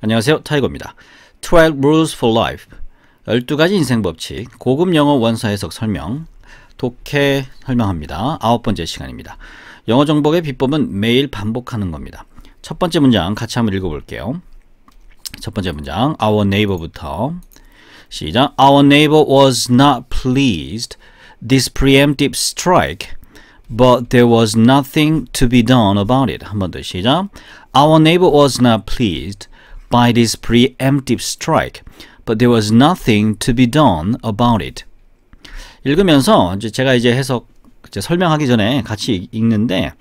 안녕하세요. 타이거입니다. 12 Rules for Life 12가지 인생 법칙 고급 영어 원서 해석 설명 독해 설명합니다. 아홉 번째 시간입니다. 영어 정복의 비법은 매일 반복하는 겁니다. 첫 번째 문장 같이 한번 읽어볼게요. 첫 번째 문장 Our neighbor부터 시작 Our neighbor was not pleased this preemptive strike but there was nothing to be done about it. 한번더 시작 Our neighbor was not pleased by this preemptive strike, but there was nothing to be done about it. 읽으면서 이제 제가 이제 해석 이제 설명하기 전에 같이 읽는데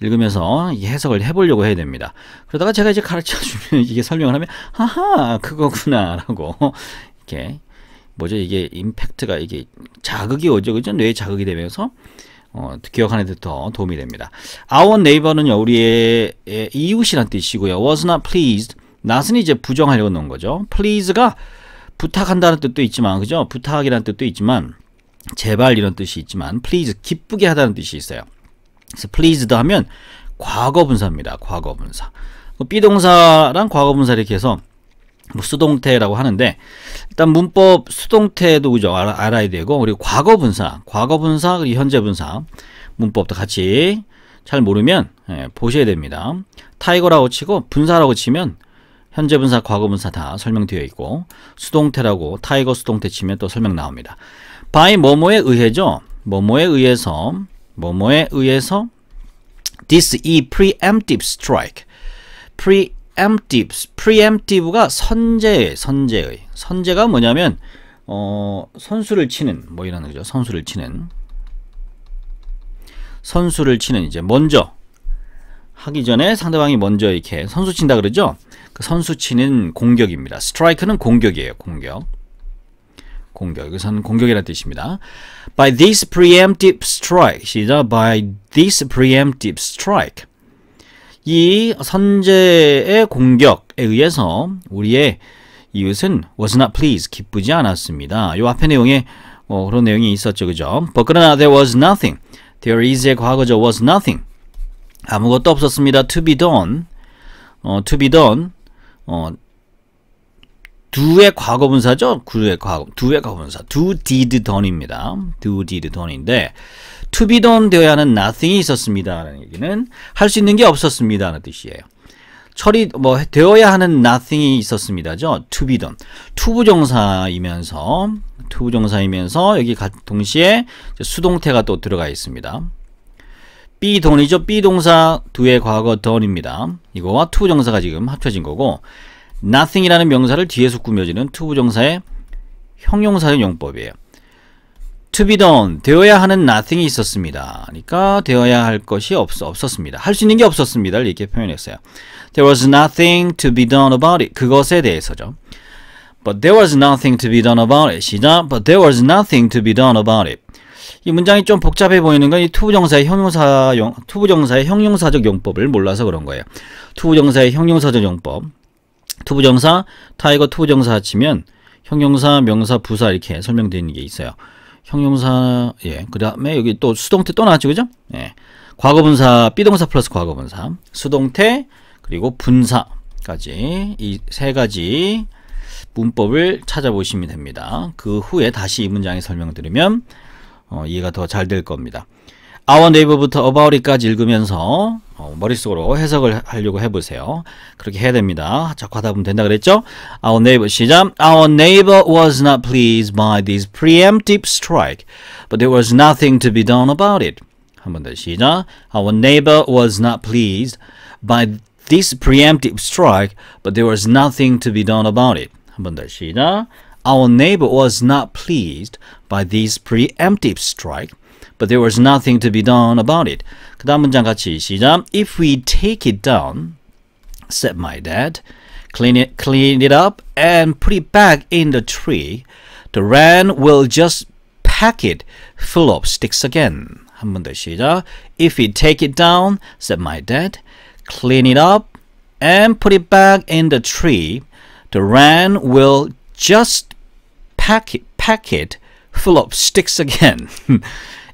읽으면서 해석을 해보려고 해야 됩니다. 그러다가 제가 이제 가르쳐 주면 이게 설명을 하면 하하 그거구나라고 이렇게 뭐죠 이게 임팩트가 이게 자극이 오죠 그죠 뇌 자극이 되면서 어, 기억하는 데 더 도움이 됩니다. Our neighbor는요 우리의 이웃이란 뜻이고요. Was not pleased not은 이제 부정하려고 넣은 거죠. please가 부탁한다는 뜻도 있지만 그죠? 부탁이라는 뜻도 있지만 제발 이런 뜻이 있지만 please 기쁘게 하다는 뜻이 있어요. 그래서 p l e a s e 도 하면 과거 분사입니다. 과거 분사. 그 비동사랑 과거 분사 이렇게 해서 뭐 수동태라고 하는데 일단 문법 수동태도 그죠 알아, 야 되고 그리고 과거 분사, 과거 분사 그리고 현재 분사 문법도 같이 잘 모르면 예, 보셔야 됩니다. 타이거라고 치고 분사라고 치면 현재 분사, 과거 분사 다 설명되어 있고 수동태라고 타이거 수동태 치면 또 설명 나옵니다. by 뭐뭐에 의해죠. 뭐뭐에 의해서 뭐뭐에 의해서 this 이 e preemptive strike preemptive preemptive가 선제의 선제의 선제가 뭐냐면 어, 선수를 치는 뭐 이런 거죠. 선수를 치는 선수를 치는 이제 먼저 하기 전에 상대방이 먼저 이렇게 선수 친다 그러죠? 그 선수 치는 공격입니다. 스트라이크는 공격이에요. 공격. 공격. 여기서는 공격이라는 뜻입니다. By this preemptive strike. 시작. By this preemptive strike. 이 선제의 공격에 의해서 우리의 이웃은 was not pleased. 기쁘지 않았습니다. 요 앞에 내용에 어, 그런 내용이 있었죠. 그죠? But 그러나 there was nothing. There is의 과거죠. was nothing. 아무것도 없었습니다. to be done. 어, to be done. 어, d 의 과거분사죠? d 의 과거, d 의 과거분사. do did done입니다. do did done인데, to be done 되어야 하는 nothing이 있었습니다. 라는 얘기는 할 수 있는 게 없었습니다. 라는 뜻이에요. 처리, 뭐, 되어야 하는 nothing이 있었습니다죠? to be done. to 부정사이면서, to 부정사이면서, 여기 동시에 수동태가 또 들어가 있습니다. be don이죠. be 동사 do의 과거 done입니다. 이거와 to 부정사가 지금 합쳐진 거고 nothing이라는 명사를 뒤에서 꾸며지는 to 부정사의 형용사의 용법이에요. to be done, 되어야 하는 nothing이 있었습니다. 그러니까 되어야 할 것이 없, 없었습니다. 할 수 있는 게 없었습니다. 이렇게 표현했어요. There was nothing to be done about it. 그것에 대해서죠. But there was nothing to be done about it. 시작. But there was nothing to be done about it. 이 문장이 좀 복잡해 보이는 건 이 투부정사의 형용사 용, 투부정사의 형용사적 용법을 몰라서 그런 거예요. 투부정사의 형용사적 용법. 투부정사, 타이거 투부정사 치면 형용사, 명사, 부사 이렇게 설명되는 게 있어요. 형용사, 예. 그 다음에 여기 또 수동태 또 나왔죠, 그죠? 예. 과거분사, 비동사 플러스 과거분사, 수동태, 그리고 분사까지 이 세 가지 문법을 찾아보시면 됩니다. 그 후에 다시 이 문장의 설명 들으면 어, 이해가 더 잘 될 겁니다. 아원 네이버부터 어바웃이까지 읽으면서 어, 머릿속으로 해석을 하려고 해보세요. 그렇게 해야 됩니다. 자꾸 하다 보면 된다 그랬죠? Our neighbor 시작. Our neighbor was not pleased by this preemptive strike, but there was nothing to be done about it. 한번 더 시작. Our neighbor was not pleased by this preemptive strike, but there was nothing to be done about it. 한번 더 시작. Our neighbor was not pleased by this preemptive strike, but there was nothing to be done about it. 그 다음 문장 같이 시작. If we take it down, said my dad, clean it, clean it up and put it back in the tree, the rain will just pack it full of sticks again. 한번더 시작. If we take it down, said my dad, clean it up and put it back in the tree, the rain will just packet, packet full of sticks again.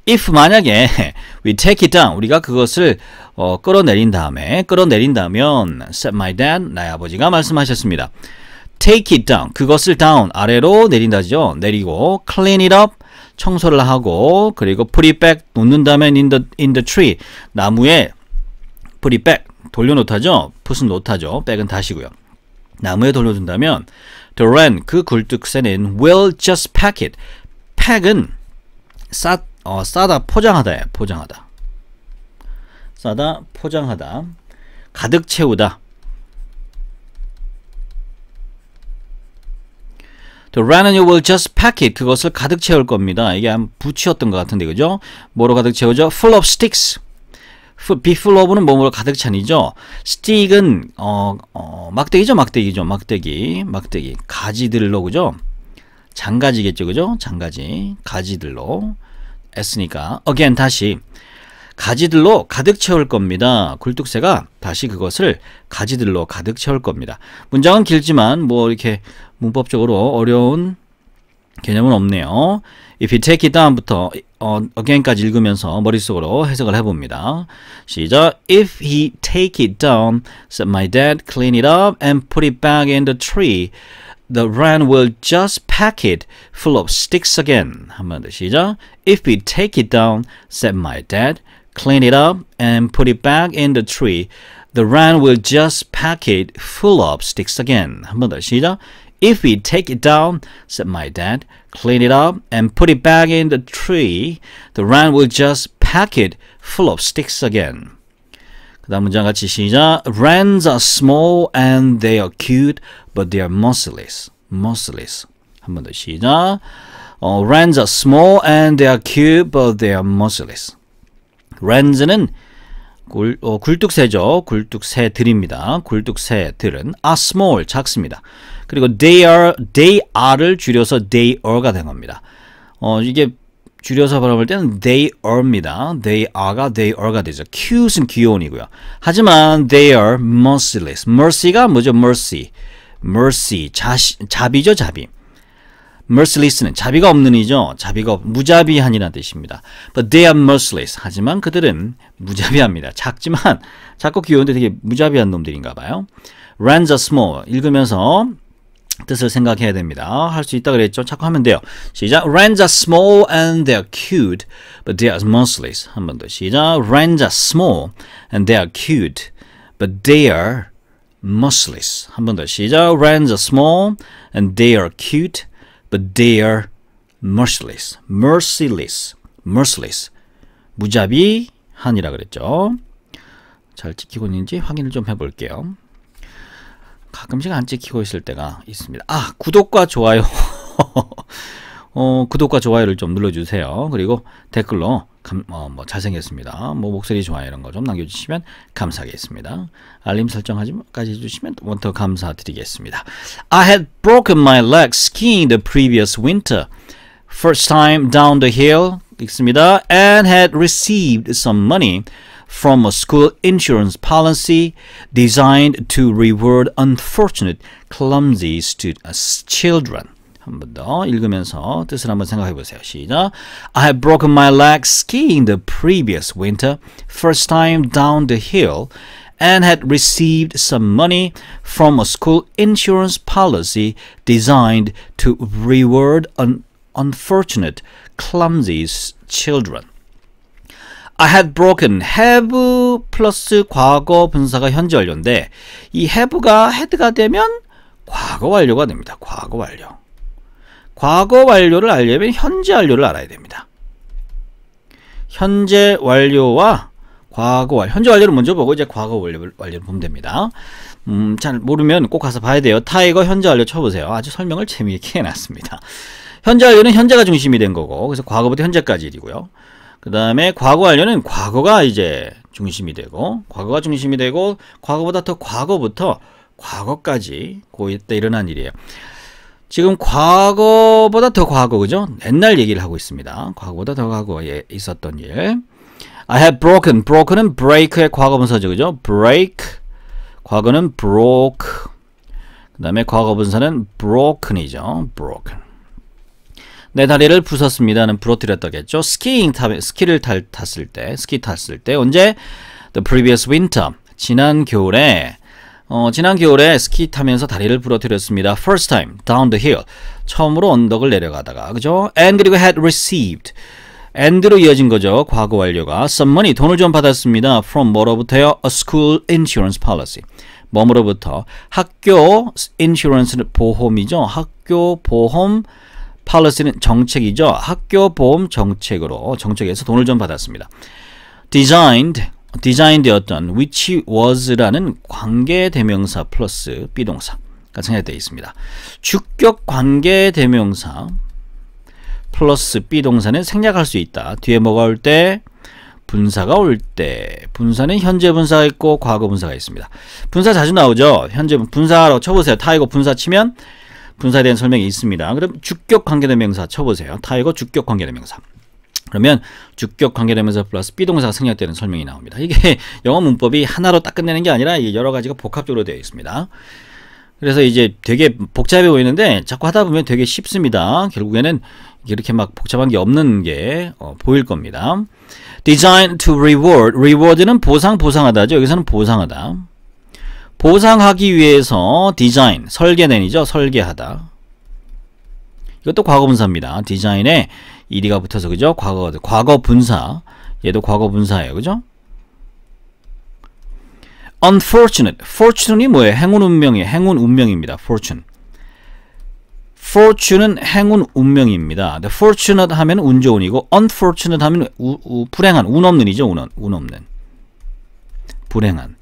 if 만약에 we take it down 우리가 그것을 어, 끌어내린 다음에 끌어내린다면 said my dad 나의 아버지가 말씀하셨습니다. take it down 그것을 down 아래로 내린다죠. 내리고 clean it up 청소를 하고 그리고 put it back 놓는다면 in the in the tree 나무에 put it back 돌려놓다죠. 푸은 놓다죠. 백은 다시고요. 나무에 돌려준다면 Duran 그 굴뚝새는 will just pack it. pack은 싸, 어, 싸다 포장하다야 포장하다. 싸다 포장하다. 가득 채우다. Duran and you will just pack it. 그것을 가득 채울 겁니다. 이게 한 부치였던 것 같은데 그죠? 뭐로 가득 채우죠? Full of sticks. 비플로브는 몸으로 가득 찬이죠. 스틱은 어, 어, 막대기죠, 막대기죠, 막대기, 막대기. 가지들로 그죠? 장가지겠죠, 그죠? 장가지, 가지들로 했니까 again 다시 가지들로 가득 채울 겁니다. 굴뚝새가 다시 그것을 가지들로 가득 채울 겁니다. 문장은 길지만 뭐 이렇게 문법적으로 어려운 개념은 없네요. If you take it down부터 어, again까지 읽으면서 머릿속으로 해석을 해봅니다. 시작. If he take it down, said my dad, clean it up and put it back in the tree. The rain will just pack it full of sticks again. 한번 더 시작. If we take it down, said my dad, clean it up and put it back in the tree. The rain will just pack it full of sticks again. 한번 더 시작. If we take it down, said my dad, clean it up, and put it back in the tree, the rat will just pack it full of sticks again. 그 다음 문장 같이 시작. Rans are small and they are cute, but they are merciless. merciless. 한 번 더 시작. 어, Rans are small and they are cute, but they are merciless. Rans는 굴, 어, 굴뚝새죠. 굴뚝새들입니다. 굴뚝새들은 are small, 작습니다. 그리고 they are, they are를 줄여서 they are가 된 겁니다. 어, 이게 줄여서 발음할 때는 they are입니다. they are가 they are가 되죠. cute은 귀여운이고요. 하지만 they are merciless. mercy가 뭐죠? mercy. mercy. 자시, 자비죠, 자비. merciless는 자비가 없는 이죠. 자비가 무자비한이라는 뜻입니다. But they are merciless. 하지만 그들은 무자비합니다. 작지만 작고 귀여운데 되게 무자비한 놈들인가 봐요. Runs are small. 읽으면서 뜻을 생각해야 됩니다. 할 수 있다 그랬죠? 자꾸 하면 돼요. 시작. Rents are small and they are cute, but they are monsters. 한번 더. 시작. Rents are small and they are cute, but they are monsters. 한번 더. 시작. Rents are small and they are cute, but they are merciless. merciless. merciless. 무자비한이라 그랬죠. 잘 지키고 있는지 확인을 좀 해볼게요. 가끔씩 안 찍히고 있을 때가 있습니다. 아, 구독과 좋아요. 어, 구독과 좋아요를 좀 눌러주세요. 그리고 댓글로 감, 어, 뭐 잘생겼습니다. 뭐 목소리 좋아요 이런 거 좀 남겨주시면 감사하겠습니다. 알림 설정까지 해주시면 더 감사드리겠습니다. I had broken my leg skiing the previous winter. First time down the hill 읽습니다. And had received some money. from a school insurance policy designed to reward unfortunate, clumsy students, uh, children. 한 번 더 읽으면서 뜻을 한번 생각해 보세요. 시작. I have broken my leg skiing the previous winter, first time down the hill, and had received some money from a school insurance policy designed to reward an unfortunate, clumsy children. I had broken have 플러스 과거 분사가 현재 완료인데 이 have가 head가 되면 과거 완료가 됩니다. 과거 완료. 과거 완료를 알려면 현재 완료를 알아야 됩니다. 현재 완료와 과거 완료. 현재 완료를 먼저 보고 이제 과거 완료를, 완료를 보면 됩니다. 음, 잘 모르면 꼭 가서 봐야 돼요. 타이거 현재 완료 쳐보세요. 아주 설명을 재미있게 해놨습니다. 현재 완료는 현재가 중심이 된 거고 그래서 과거부터 현재까지 일이고요. 그 다음에 과거 완료는 과거가 이제 중심이 되고 과거가 중심이 되고 과거보다 더 과거부터 과거까지 고이 때 일어난 일이에요. 지금 과거보다 더 과거 그죠? 옛날 얘기를 하고 있습니다. 과거보다 더 과거에 있었던 일. I have broken. broken은 break의 과거 분사죠 그죠? break. 과거는 broke. 그 다음에 과거 분사는 broken이죠. broken. 내 다리를 부쉈습니다는 부러뜨렸다겠죠. 스키잉 타, 스키를 탈, 탔을 때, 스키 탔을 때 언제 the previous winter 지난 겨울에 어, 지난 겨울에 스키 타면서 다리를 부러뜨렸습니다. First time down the hill 처음으로 언덕을 내려가다가 그죠? And 그리고 had received and로 이어진 거죠. 과거 완료가 some money 돈을 좀 받았습니다. from 뭐로부터요? a school insurance policy 뭐로부터 학교 insurance 보험이죠. 학교 보험 policy는 정책이죠. 학교 보험 정책으로 정책에서 돈을 좀 받았습니다. designed 디자인되었던 which was라는 관계 대명사 플러스 비동사가 생략되어 있습니다. 주격 관계 대명사 플러스 비동사는 생략할 수 있다. 뒤에 뭐가 올 때 분사가 올 때 분사는 현재 분사가 있고 과거 분사가 있습니다. 분사 자주 나오죠. 현재 분사로 쳐보세요. 타이거 분사 치면 분사에 대한 설명이 있습니다. 그럼 주격 관계대명사 쳐보세요. 타이거 주격 관계대명사. 그러면 주격 관계되면서 플러스 비동사가 생략되는 설명이 나옵니다. 이게 영어 문법이 하나로 딱 끝내는 게 아니라 여러 가지가 복합적으로 되어 있습니다. 그래서 이제 되게 복잡해 보이는데 자꾸 하다 보면 되게 쉽습니다. 결국에는 이렇게 막 복잡한 게 없는 게 어, 보일 겁니다. Design to reward. reward는 보상, 보상하다죠. 여기서는 보상하다. 보상하기 위해서 디자인, 설계된이죠. 설계하다. 이것도 과거분사입니다. 디자인에 이디가 붙어서 그죠? 과거 과거분사. 얘도 과거분사예요. 그죠? unfortunate. fortune이 뭐예요? 행운 운명이에요. 행운 운명입니다. fortune. fortune은 행운 운명입니다. 근데 fortunate 하면 운 좋은이고 unfortunate 하면 우, 우, 불행한 운 없는이죠. 운, 운 없는. 불행한.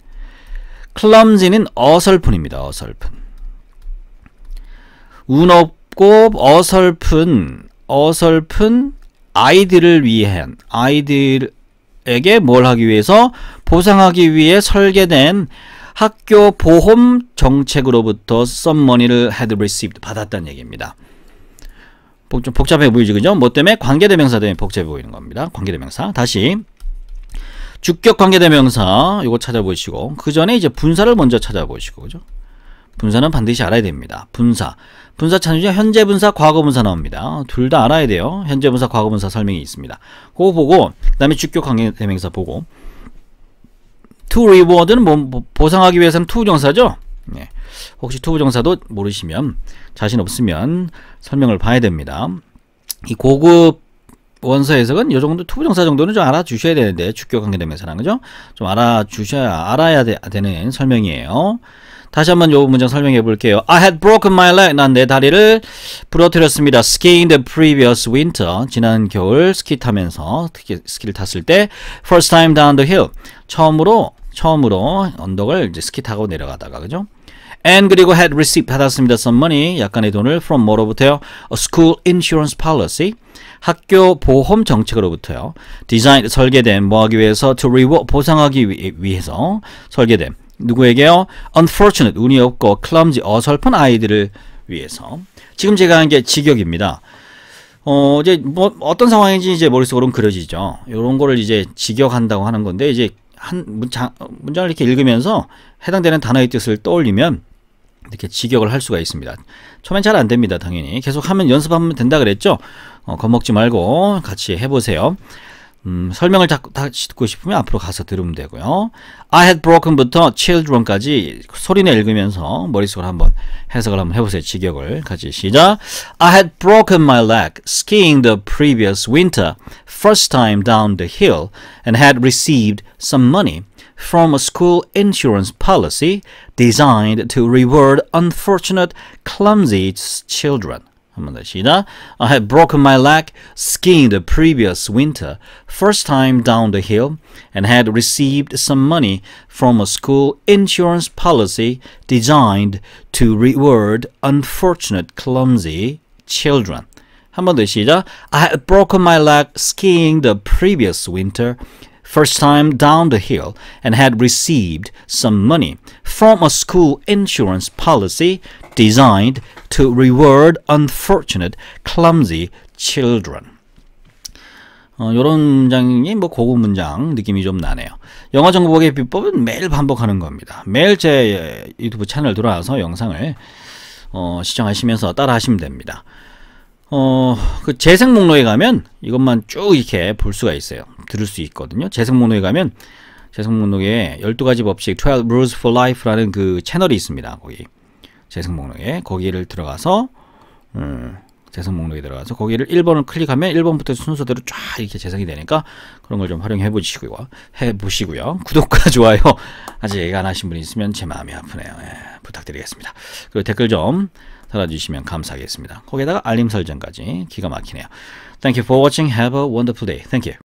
클 l 지는 어설픈입니다. 어설픈. 운 없고 어설픈 어설픈 아이들을 위한 아이들에게 뭘 하기 위해서 보상하기 위해 설계된 학교 보험 정책으로부터 some money를 had received 받았다는 얘기입니다. 좀 복잡해 보이지 그죠? 뭐 때문에 관계대명사 때문에 복잡해 보이는 겁니다. 관계대명사 다시 주격 관계대명사 이거 찾아보시고 그 전에 이제 분사를 먼저 찾아보시고 그죠? 분사는 반드시 알아야 됩니다. 분사. 분사 찾으시면 현재 분사, 과거 분사 나옵니다. 둘 다 알아야 돼요. 현재 분사, 과거 분사 설명이 있습니다. 그거 보고 그다음에 주격 관계대명사 보고 to reward는 뭐, 뭐, 보상하기 위해서는 to 정사죠 네. 혹시 to 정사도 모르시면 자신 없으면 설명을 봐야 됩니다. 이 고급 원서 해석은 요 정도 투부정사 정도는 좀 알아주셔야 되는데 주격 관계대명사라는 거죠. 좀 알아주셔야 알아야 되, 는 설명이에요. 다시 한번 요 문장 설명해 볼게요. I had broken my leg. 난 내 다리를 부러뜨렸습니다. Skiing the previous winter. 지난 겨울 스키 타면서 특히 스키를 탔을 때 first time down the hill. 처음으로 처음으로 언덕을 이제 스키 타고 내려가다가 그죠? and 그리고 had received 받았습니다. some money 약간의 돈을 from 뭐로부터요? a school insurance policy 학교 보험 정책으로부터요. 디자인 설계된 뭐하기 위해서 to reward 보상하기 위, 위해서 설계된 누구에게요? unfortunate 운이 없고 clumsy 어설픈 아이들을 위해서 지금 제가 한 게 직역입니다. 어, 이제 뭐 어떤 상황인지 이제 머릿속으로는 그려지죠. 이런 거를 이제 직역한다고 하는 건데 이제 한 문장 문장을 이렇게 읽으면서 해당되는 단어의 뜻을 떠올리면 이렇게 직역을 할 수가 있습니다. 처음엔 잘 안 됩니다, 당연히. 계속 하면 연습하면 된다 그랬죠? 어, 겁먹지 말고 같이 해보세요. 음, 설명을 다, 다시 듣고 싶으면 앞으로 가서 들으면 되고요. I had broken부터 children까지 소리내 읽으면서 머릿속으로 한번 해석을 한번 해보세요. 직역을 같이 시작. I had broken my leg skiing the previous winter, first time down the hill, and had received some money. from a school insurance policy designed to reward unfortunate, clumsy children. I had broken my leg skiing the previous winter, first time down the hill, and had received some money from a school insurance policy designed to reward unfortunate clumsy children. I had broken my leg skiing the previous winter first time down the hill and had received some money from a school insurance policy designed to reward unfortunate, clumsy children. 어, 요런 문장이 뭐 고급 문장 느낌이 좀 나네요. 영어 정보 보기 비법은 매일 반복하는 겁니다. 매일 제 유튜브 채널 들어와서 영상을 어, 시청하시면서 따라 하시면 됩니다. 어, 그 재생 목록에 가면 이것만 쭉 이렇게 볼 수가 있어요. 들을 수 있거든요. 재성 목록에 가면 재성 목록에 12가지 법칙 12 rules for life라는 그 채널이 있습니다. 거기 재성 목록에 거기를 들어가서 음, 재성 목록에 들어가서 거기를 1번을 클릭하면 1번부터 순서대로 쫙 이렇게 재생이 되니까 그런 걸 좀 활용해 보시고요. 해 보시고요. 구독과 좋아요 아직 안 하신 분이 있으면 제 마음이 아프네요. 예, 부탁드리겠습니다. 그리고 댓글 좀 달아주시면 감사하겠습니다. 거기다가 에 알림 설정까지 기가 막히네요. Thank you for watching. Have a wonderful day. Thank you.